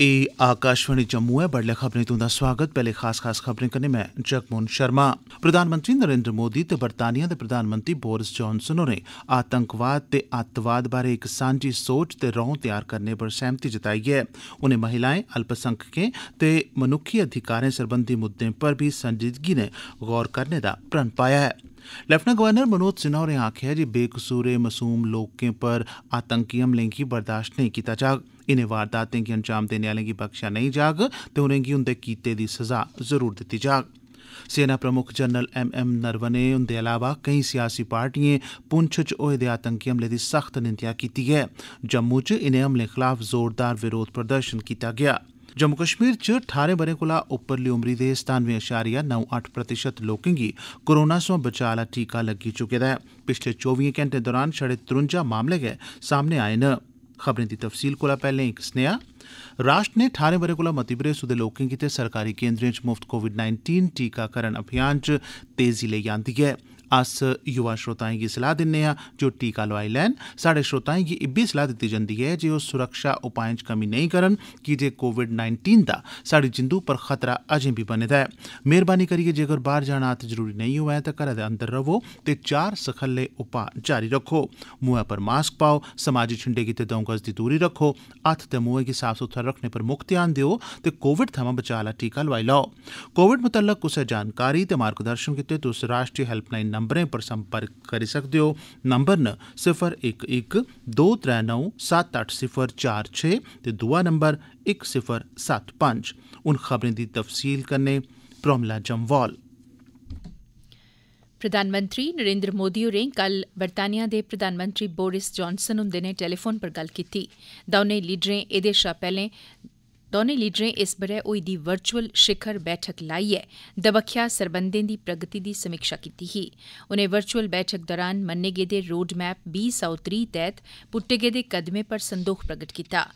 ए आकाशवाणी जम्मू ऐ बड्डलै खबरें च तुंदा स्वागत पैहले खास खास खबरें कन्नै मैं जगमोहन शर्मा प्रधानमंत्री नरेंद्र मोदी ते बरतानिया दे प्रधानमंत्री बोरिस जानसन होरें आतंकवाद ते अत्तवाद बारे इक सांझी सोच ते रौं तैयार करने पर सहमति जताई ऐ उनें महिलाएं अल्पसंख्यकें ते मनुक्खी अधिकारें सरबंधी मुद्दें पर बी संजीदगी नै गौर करने दा प्रण पाया ऐ लेफ्टिनेंट गवर्नर मनोज सिन्हा होरें आखेआ जे बेकसूरे मसूम लोकें पर आतंकी हमलें गी बर्दाश्त नेईं कीता जाग इनें वारदातें गी अंजाम देने आह्लें गी बख्शेआ नेईं जाग ते उनेंगी उंदे कीते दी सजा जरूर दित्ती जाग सेना प्रमुक्ख जनरल एम एम नरवणे हुंदे अलावा केई सियासी पार्टिएं पुंछ च होए दे आतंकी हमले दी सख्त निंदेआ कीती ऐ जम्मू च इनें हमलें खलाफ जोरदार विरोध प्रदर्शन कीता गेआ ऐ जम्मू कश्मीर च ठारें ब'रें कोला उप्परली उमरी दे सतानवे अशारिया नौ अट्ठ प्रतिशत लोकें गी कोरोना सोयां बचा आला टीका लग्गी चुके दा ऐ पिछले चौबिएं घैंटें दौरान छड़े त्रुंजा मामले गै सामने आए न खबरें दी तफसील कोला पैहले इक सनेहा राष्ट्र नै ठारें ब'रें कोला मती बरेसू दे लोकें गितै सरकारी केन्द्रें च मुफ्त कोविड नाइन्टीन टीकाकरण अभियान च तेजी लेई आंदी ऐ अस युवा श्रोताएं गी सलाह दिन्ने आं जे ओह् टीका लोआई लैन साढ़े श्रोताएं गी इब्बी सलाह दित्ती जंदी ऐ जे ओह् सुरक्षा उपाएं च कमी नेईं करन कीजे कोविड दा स्हाड़ी जिंदू पर खतरा अजें बी बने दा ऐ मेहरबानी करियै जेकर बाहर जाना अत जरूरी नेईं होऐ तां घरै दे अंदर रवो ते चार सखल्ले उपा जारी रखो मुंह पर मास्क पाओ समाजी छिंडे गितै द'ऊं गज दी दूरी रखो हत्थ ते मुंह गी साफ सुथरा रखने पर मुक्ख ध्यान देओ ते कोविड थमां बचाला टीका लोआई लैओ कोविड मतल्लक कुसै जानकारी ते मार्गदर्शन गितै तुस राष्ट्रीय हेल्पलाइन नंबरें पर संपर्क करी सकदे ओ नंबर न सिफर इक इक दो त्रै नौ सत्त अट्ठ सिफर चार छे ते दूआ नंबर इक सिफर सत्त पंज हून खबरें दी तफसील कन्नै प्रोमला जम्वाल प्रधानमंत्री नरेन्द्र मोदी होरें कल बरतानिया दे प्रधानमंत्री बोरिस जानसन हुंदे नै टेलीफोन पर गल्ल कीती दौनें लीडरें एह्दे शा पैह्ले दौने लीडरें इस बरे होई दी वर्चुअल शिखर बैठक लाइए दबख्या सरबंधें दी प्रगति दी समीक्षा की ही उन्हें वर्चुअल बैठक दौरान मन्ने गेदे रोडमैप बी सौ त्री तहत पुट्टे गेदे कदमें पर संदोख प्रगट किया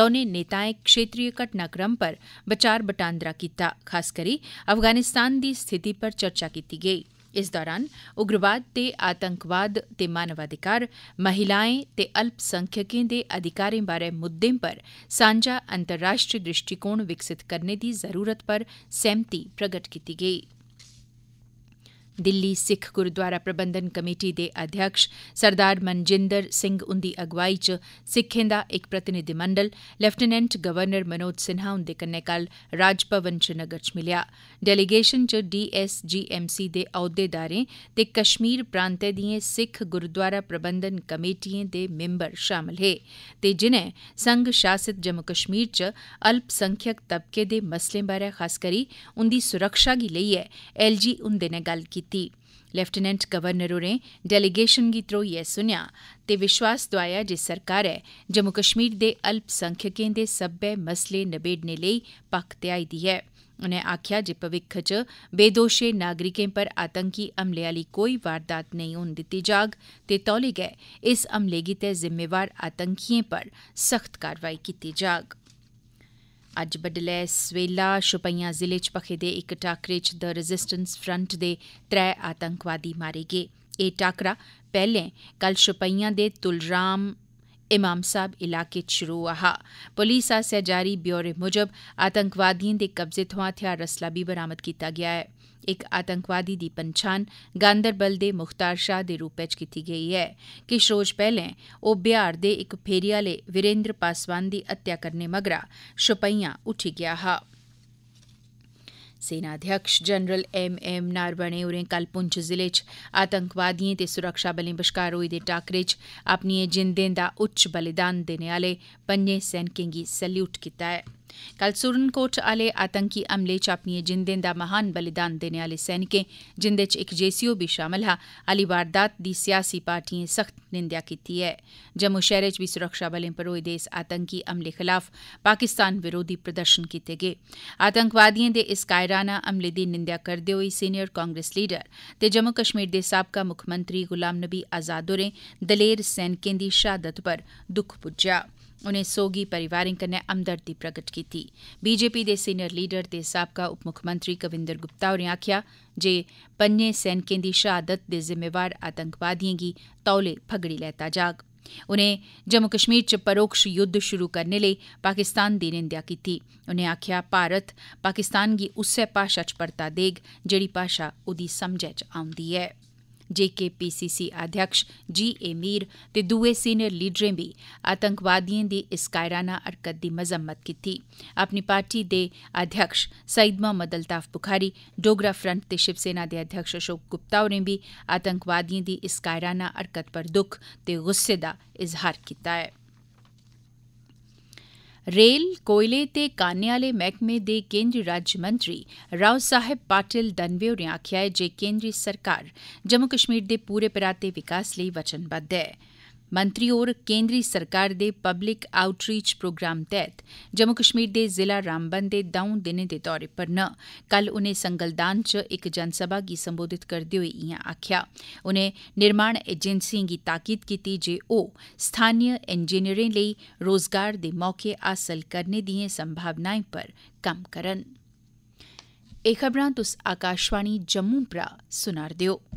दौने नेताएं क्षेत्रीय घटनाक्रम पर बचार बटांदरा किया खास अफगानिस्तान दी स्थिति पर चर्चा की गई इस दौरान उग्रवाद ते आतंकवाद ते मानवाधिकार महिलाएं ते अल्पसंख्यकें दे अधिकारें बारे मुद्दे पर सांझा अंतर्राष्ट्रीय दृष्टिकोण विकसित करने की जरूरत पर सहमति प्रगट की गई ਦਿੱਲੀ ਸਿੱਖ ਗੁਰਦੁਆਰਾ ਪ੍ਰਬੰਧਨ ਕਮੇਟੀ ਦੇ ਅਧਿਆਕਸ਼ ਸਰਦਾਰ ਮਨਜਿੰਦਰ ਸਿੰਘ ਉੰਦੀ ਅਗਵਾਈ 'ਚ ਸਿੱਖਾਂ ਦਾ ਇੱਕ ਪ੍ਰਤੀਨਿਧੀ ਮੰਡਲ ਲੈਫਟੀਨੈਂਟ ਗਵਰਨਰ ਮਨੋਜ ਸਿਨਹਾ ਉੰਦੇ ਕੰਨੇ ਕੱਲ ਰਾਜ ਭਵਨ ਨਗਰ 'ਚ ਮਿਲਿਆ ਡੈਲੀਗੇਸ਼ਨ 'ਚ ਡੀਐਸਜੀਐਮਸੀ ਦੇ ਅਹੁਦੇਦਾਰੇ ਤੇ ਕਸ਼ਮੀਰ ਪ੍ਰਾਂਤੇ ਦੀਆਂ ਸਿੱਖ ਗੁਰਦੁਆਰਾ ਪ੍ਰਬੰਧਨ ਕਮੇਟੀਆਂ ਦੇ ਮੈਂਬਰ ਸ਼ਾਮਲ ਹੈ ਤੇ ਜਿਨ੍ਹਾਂ ਸੰਘ ਸ਼ਾਸਿਤ ਜੰਮੂ ਕਸ਼ਮੀਰ 'ਚ ਅਲਪ ਸੰਖਿਅਕ ਤਬਕੇ ਦੇ ਮਸਲੇ ਬਾਰੇ ਖਾਸ ਕਰੀ ਉੰਦੀ ਸੁਰੱਖਿਆ ਗੀ ਲਈ ਹੈ ਐਲਜੀ ਉੰਦੇ ਨੇ ਗੱਲ ਕੀਤੀ ਕੀਤੀ ਲੈਫਟੀਨੈਂਟ ਗਵਰਨਰ ਹੋਰੇ ਡੈਲੀਗੇਸ਼ਨ ਗੀ ਤਰੋ ਇਹ ਸੁਨਿਆ ਤੇ ਵਿਸ਼ਵਾਸ ਦਵਾਇਆ ਜੇ ਸਰਕਾਰ ਹੈ ਜੰਮੂ ਕਸ਼ਮੀਰ ਦੇ ਅਲਪ ਅਲਪਸੰਖਿਅਕਾਂ ਦੇ ਸੱਬੇ ਮਸਲੇ ਨਿਬੇੜਨੇ ਲਈ ਪੱਕ ਤਿਆਈ ਦੀ ਹੈ ਉਨੇ ਆਖਿਆ ਜੇ ਭਵਿੱਖ 'ਚ ਬੇਦੋਸ਼ੇ ਨਾਗਰਿਕਾਂ ਪਰ ਆਤੰਕੀ ਹਮਲੇ ਵਾਲੀ ਕੋਈ ਵਾਰਦਾਤ ਨਹੀਂ ਹੋਣ ਦਿੱਤੀ ਜਾਗ ਤੇ ਤੌਲੀ ਗਏ ਇਸ ਹਮਲੇ ਗੀ ਤੇ ਜ਼ਿੰਮੇਵਾਰ ਆਤੰਕੀਆਂ ਪਰ ਸਖਤ ਕਾਰਵਾਈ ਕੀਤੀ ਜਾਗ ਅੱਜ ਬਡਲੇ ਸਵੇਲਾ ਸ਼ੁਪਈਆਂ ਜ਼ਿਲ੍ਹੇ 'ਚ ਪਖੇ ਦੇ ਇੱਕ ਟਾਕਰੇ 'ਚ ਦ ਰੈਜ਼ਿਸਟੈਂਸ ਫਰੰਟ ਦੇ ਤਰੇ ਆਤੰਕਵਾਦੀ ਮਾਰੇ ਗਏ ਇਹ ਟਾਕਰਾ ਪਹਿਲੇ ਕੱਲ ਸ਼ੁਪਈਆਂ ਦੇ ਤੁਲਰਾਮ ਇਮਾਮ ਸਾਹਿਬ ਇਲਾਕੇ 'ਚ ਸ਼ੁਰੂ ਹੋਇਆ ਪੁਲਿਸ ਆਸਿਆ ਜਾਰੀ ਬਿਓਰੇ ਮੁਜਬ ਆਤੰਕਵਾਦੀਆਂ ਦੇ ਕਬਜ਼ੇ ਤੋਂ ਹਥਿਆਰ ਰਸਲਾ ਵੀ ਬਰਾਮਦ ਕੀਤਾ ਗਿਆ ਹੈ एक आतंकवादी दी पंछान गांदरबल दे मुख्तार शाह दे रूपै च कीती गेई ऐ किश रोज पैह्लें ओह् बिहार दे इक फेरी आह्ले वीरेन्द्र पासवान दी हत्या करने मगरा शोपियां उठी गेआ हा सेना अध्यक्ष जनरल एम एम नारवणे होरें कल पुंछ जिले च आतंकवादिएं ते सुरक्षाबलें बश्कार होए दे टाकरे च अपनिएं जिंदें दा उच्च बलिदान देने आह्ले पंजें सैनिकें गी सैल्यूट कीता ऐ ਕੱਲ ਸੁਰਨਕੋਟ ਵਾਲੇ ਆਤੰਕੀ ਅਮਲੇ ਚ ਆਪਣੀਆਂ ਜਿੰਦਾਂ ਦਾ ਮਹਾਨ ਬਲੀਦਾਨ ਦੇਣ ਵਾਲੇ ਸੈਨਿਕੇ ਜਿੰਦੇ ਚ ਇੱਕ ਜੀਸੀਓ ਵੀ ਸ਼ਾਮਲ ਹਾ ਅਲੀ ਵਾਰਦਾਤ ਦੀ ਸਿਆਸੀ ਪਾਰਟੀਆਂ ਸਖਤ ਨਿੰਦਿਆ ਕੀਤੀ ਹੈ ਜੰਮੂ ਸ਼ਹਿਰ ਚ ਵੀ ਸੁਰੱਖਿਆ ਬਲਾਂ ਪਰ ਉਹ ਦੇਸ ਆਤੰਕੀ ਅਮਲੇ ਖਿਲਾਫ ਪਾਕਿਸਤਾਨ ਵਿਰੋਧੀ ਪ੍ਰਦਰਸ਼ਨ ਕੀਤੇ ਗਏ ਆਤੰਕਵਾਦੀਆਂ ਦੇ ਇਸ ਕਾਇਰਾਨਾ ਅਮਲੇ ਦੀ ਨਿੰਦਿਆ ਕਰਦੇ ਹੋਏ ਸੀਨੀਅਰ ਕਾਂਗਰਸ ਲੀਡਰ ਤੇ ਜੰਮੂ ਕਸ਼ਮੀਰ ਦੇ ਸਾਬਕਾ ਮੁੱਖ ਮੰਤਰੀ ਗੁਲਾਮ ਨਬੀ ਆਜ਼ਾਦ ਹੋਰੇ ਦਲੇਰ ਸੈਨਿਕਾਂ ਦੀ ਸ਼ਹਾਦਤ ਪਰ ਦੁੱਖ ਪੁੱਜਿਆ उन्हें सोगी परिवारें हमदर्दी प्रगट की बीजेपी दे सीनियर लीडर ते साबका उप कविंदर गुप्ता होरें आखिया जे पन्ने सैनिकें दी शहादत दे जिम्मेवार आतंकवादियों गी तौले फगड़ी लैता जाग उन्हें जम्मू कश्मीर च परोक्ष युद्ध शुरू करने ले पाकिस्तान की निंदा की उन्हें आखिया भारत पाकिस्तान गी उस्सै भाषा च परता देग जड़ी भाषा ओहदी समझ च जेकेपीसीसी अध्यक्ष जी ए मीर ते दुए सीनियर लीडरें भी आतंकवादियें दी इस कायराना हरकत दी मजम्मत कीती अपनी पार्टी दे अध्यक्ष सईद मोहम्मद अल्ताफ बुखारी डोगरा फ्रंट ते शिवसेना दे अध्यक्ष अशोक गुप्ता होरें बी आतंकवादियें दी इस कायराना हरकत पर दुख ते गुस्से दा इजहार किया है रेल कोयले ते कान्याले मैह्कमे दे केंद्री राज्यमंत्री राव साहेब पाटिल दनवे होरें आखेआ ऐ जे केंद्री सरकार जम्मू कश्मीर दे पूरे पराते विकास लेई वचनबद्ध ऐ मंत्री और केंद्रीय सरकार दे पब्लिक आउटरीच प्रोग्राम तहत जम्मू कश्मीर दे जिला रामबन दे दौं ਦਿਨੇ दे दौरे पर न कल उन्हें संगलदान च एक जनसभा की संबोधित करदे होई इयां आख्या उन्हें निर्माण एजेंसियों की ताकीद कीती जे ओ स्थानीय इंजीनियरें लई रोजगार दे मौके हासिल करने दिए संभावनाएं पर कम करन एह् खबरां तुस आकाशवाणी जम्मू परा सुना'रदे ओ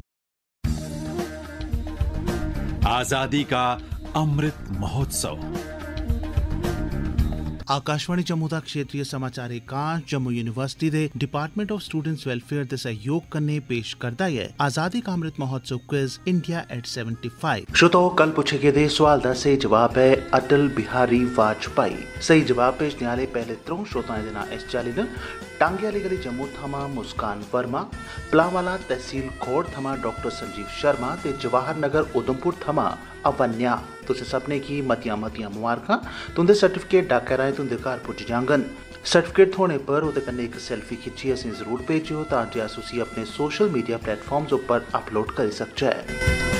आजादी का अमृत महोत्सव आकाशवाणी जम्मू का क्षेत्रीय समाचार एकांश जम्मू यूनिवर्सिटी दे डिपार्टमेंट ऑफ स्टूडेंट्स वेलफेयर दे सहयोग कन्नै पेश करता है आजादी का अमृत महोत्सव क्विज इंडिया एट 75 श्रोतो कल पूछे गए सोआल का सही जवाब है अटल बिहारी वाजपेयी सही जवाब भेजने आह्ले त्रो त्र'ऊं श्रोताएं दे इस चाल्ली टांगे अलीगढ़ी जम्मू थमा मुस्कान वर्मा प्लावाला तहसील खोड़ थमा डॉक्टर संजीव शर्मा ते जवाहर नगर उधमपुर थमा अवन्या तुसे सभनें की मतियां मतियां मुबारक तुंदे सर्टिफिकेट डाक राहें तुंदे घर पुज जांगन सर्टिफिकेट थोने पर ओह्दे कन्नै एक सेल्फी खिंची असें जरूर भेजो ताकि अस उसी अपने सोशल मीडिया प्लेटफॉर्म्स उप्पर अपलोड करी सकचै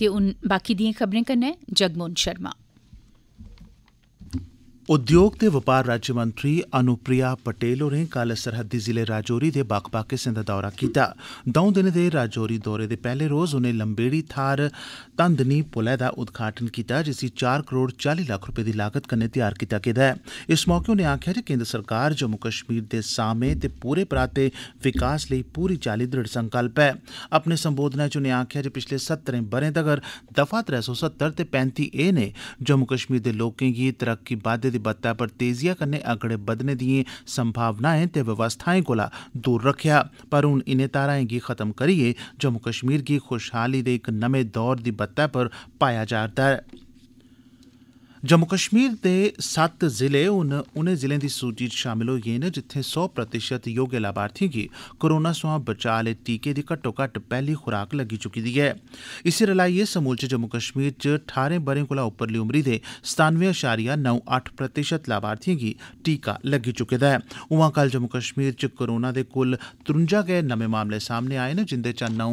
ते उन बाकी दियें खबरें कन्नै जगमोहन शर्मा उद्योग ते बपार राज्यमंत्री अनुप्रिया पटेल होरें कल सरहदी जिले राजौरी दे बक्ख बक्ख हिस्सें दा दौरा कीता दौं दिनें दे राजौरी दौरे दे पैहले रोज उनें लंबेड़ी थाहर तंदनी पुलै दा उद्घाटन कीता जिसी चार करोड़ चाली लक्ख रपे दी लागत कन्नै तैयार कीता गेदा ऐ इस मौके उनें आखेआ जे केन्द्र सरकार जम्मू कश्मीर दे सामे ते पूरे पराते विकास लेई पूरी चाली दृढ़ संकल्प ऐ अपने संबोधन च उनें आखेआ जे पिछले सत्तरें ब'रें तगर दफा त्रै सौ सत्तर ते पैंती ए ने जम्मू कश्मीर दे लोकें गी तरक्की बाद्दे दी बत्तै पर तेजिया कन्नै अगड़े बधने दिएं संभावनाएं ते व्यवस्थाएं कोला दूर रक्खेआ पर हून इनें धाराएं गी खत्म करियै जम्मू कश्मीर गी खुशहाली दे इक नमें दौर दी बत्तै पर पाया जा'रदा ऐ जम्मू कश्मीर दे सत्त जिले हून उनें जिलें दी सूची च शामल होई गे न जित्थें सौ प्रतिशत योग्य लाभार्थियों गी कोरोना सोआं बचाऽ आह्ले टीके दी घट्टोघट्ट पहली खुराक लग्गी चुकी दी ऐ इसी रलाइयै समूलचे जम्मू कश्मीर च ठारें ब'रें कोला उप्परली उमरी दे सतानवे अशारिया नौ अट्ठ प्रतिशत लाभार्थियों गी टीका लग्गी चुके दा ऐ उआं कल जम्मू कश्मीर च कोरोना दे कुल त्रुंजा गै नमें मामले सामने आए न जिंदे चा नौ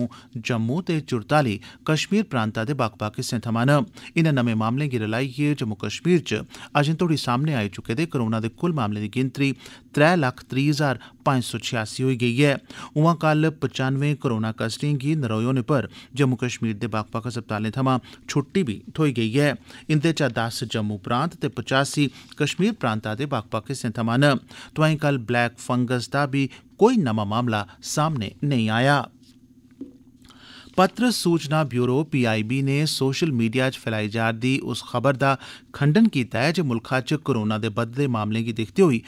जम्मू ते चुरताली कश्मीर प्रांता दे बक्ख बक्ख हिस्सें थमां न इनें नमें मामलें गी रलाइयै जम्मू जम्मू कश्मीर च अजें तोड़ी सामने आई चुके दे कोरोना दे कुल मामलें दी गिनतरी त्रै लक्ख त्रीह् हजार पंज सौ छियासी होई गेई ऐ उआं कल पचानवे कोरोना कस्टें गी नरोए होने पर जम्मू कश्मीर दे बक्ख बक्ख अस्पतालें थमां छुट्टी बी थ्होई गेई ऐ इंदे चा दस जम्मू प्रांत ते पचासी कश्मीर प्रांता दे बक्ख बक्ख हिस्सें थमां न तोआई कल ब्लैक फंगस दा बी कोई नमां मामला सामने नेई आया ऐ पत्र सूचना ब्यूरो पीआईबी नै सोशल मीडिया च फैलाई जा'रदी उस खबर दा खंडन कीता ऐ जे मुल्खै च कोरोना दे बधदे मामलें गी दिक्खदे होई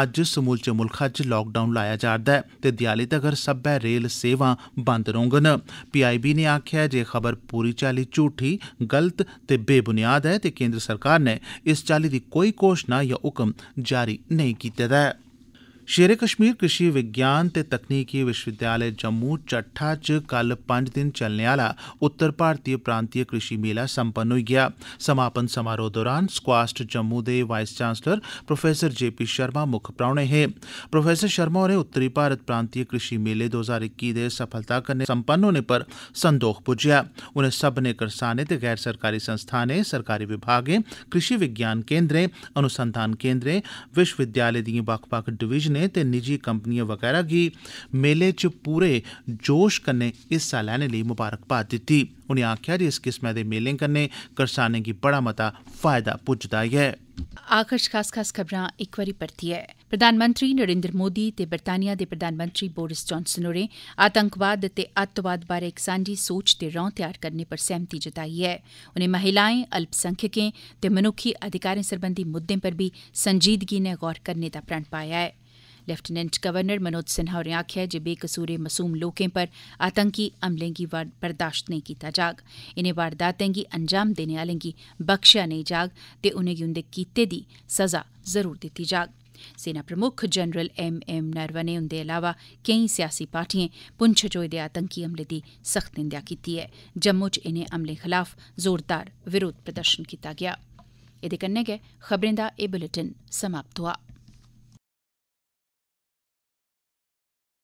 अज्ज समूलचे मुल्खै च लाकडाउन लाया जा'रदा ऐ ते देआली तगर सब्बै रेल सेवां बंद रौह्डन पीआईबी नै आखेआ ऐ जे खबर पूरी चाल्ली झूठी गलत ते बेबुनियाद ऐ ते केन्द्र सरकार नै इस चाल्ली दी कोई घोषणा या हुक्म जारी नेईं कीते दा ऐ शेरे कश्मीर कृषि विज्ञान ते तकनीकी विश्वविद्यालय जम्मू चट्ठा च कल पंज दिन चलने आला उत्तर भारतीय प्रांतीय कृषि मेला संपन्न होई गेआ समापन समारोह दौरान स्क्वास्ट जम्मू दे vice chancellor professor J P Sharma मुक्ख परौह्ने हे प्रोफेसर शर्मा होरें उत्तरी भारत प्रांतीय कृषि मेले दो हजार इक्की दे सफलता कन्नै संपन्न होने पर संदोख बुज्झेआ उनें सब्भनें करसानें ते गैर सरकारी संस्थानें सरकारी विभागें कृषि विज्ञान केन्द्रें अनुसंधान केन्द्रें विश्वविद्यालय दिएं बक्ख बक्ख डिवीजनें संगठनें ते निजी कंपनिएं वगैरह गी मेले च पूरे जोश कन्नै हिस्सा लैने लेई ममारकबाद दित्ती उनें आक्खेआ जे इस किस्मै दे मेलें कन्नै करसानें गी बड़ा मता फायदा पुज्जदा ऐ आखर खास खास खबरां इक बारी परतियै प्रधानमंत्री नरेन्द्र मोदी ते बरतानिया दे प्रधानमंत्री बोरिस जानसन होरें आतंकवाद ते अत्तवाद बारै इक सांझी सोच ते रौं तैयार करने पर सहमति जताई ऐ उनें महिलाएं अल्पसंख्यकें ते मनुक्खी अधिकारें सरबंधी मुद्दें पर बी संजीदगी नै गौर करने दा प्रण पाया ऐ लेफ्टिनेंट गवर्नर मनोज सिन्हा होरें आखेआ जे बेकसूरे मसूम लोकें पर आतंकी हमलें गी बर्दाश्त नेईं कीता जाग इनें वारदातें गी अंजाम देने आह्लें गी बख्शेआ नेईं जाग ते उनेंगी उंदे कीते दी सजा जरूर दित्ती जाग सेना प्रमुख जनरल एम एम नरवणे ने अलावा केईं सियासी पार्टिएं पुंछ च होए दे आतंकी हमले दी सख्त निंदेआ कीती ऐ जम्मू च इनें हमलें खलाफ जोरदार विरोध प्रदर्शन कीता गेआ एह्दे कन्नै गै खबरें दा एह् बुलेटिन समाप्त होआ